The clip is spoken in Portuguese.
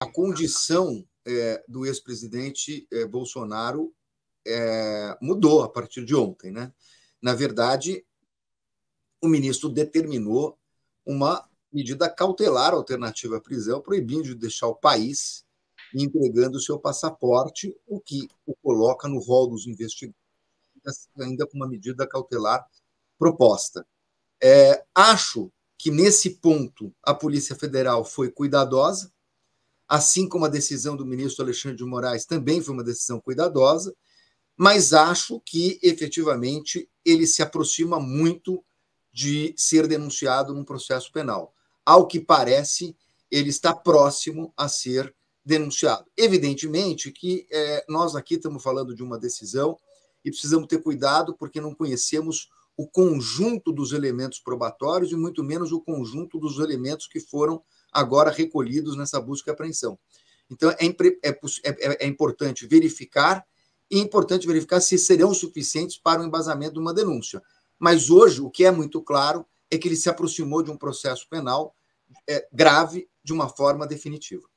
a condição é, do ex-presidente é, Bolsonaro é, mudou a partir de ontem. Né? Na verdade, o ministro determinou uma medida cautelar alternativa à prisão, proibindo de deixar o país e entregando o seu passaporte, o que o coloca no rol dos investigadores, ainda com uma medida cautelar proposta. É, acho que nesse ponto a Polícia Federal foi cuidadosa, assim como a decisão do ministro Alexandre de Moraes também foi uma decisão cuidadosa, mas acho que efetivamente ele se aproxima muito de ser denunciado num processo penal. Ao que parece, ele está próximo a ser denunciado. Evidentemente que é, nós aqui estamos falando de uma decisão e precisamos ter cuidado porque não conhecemos o conjunto dos elementos probatórios e muito menos o conjunto dos elementos que foram agora recolhidos nessa busca e apreensão. Então, é, é, é, é importante verificar, e é importante verificar se serão suficientes para o embasamento de uma denúncia. Mas hoje, o que é muito claro é que ele se aproximou de um processo penal grave de uma forma definitiva.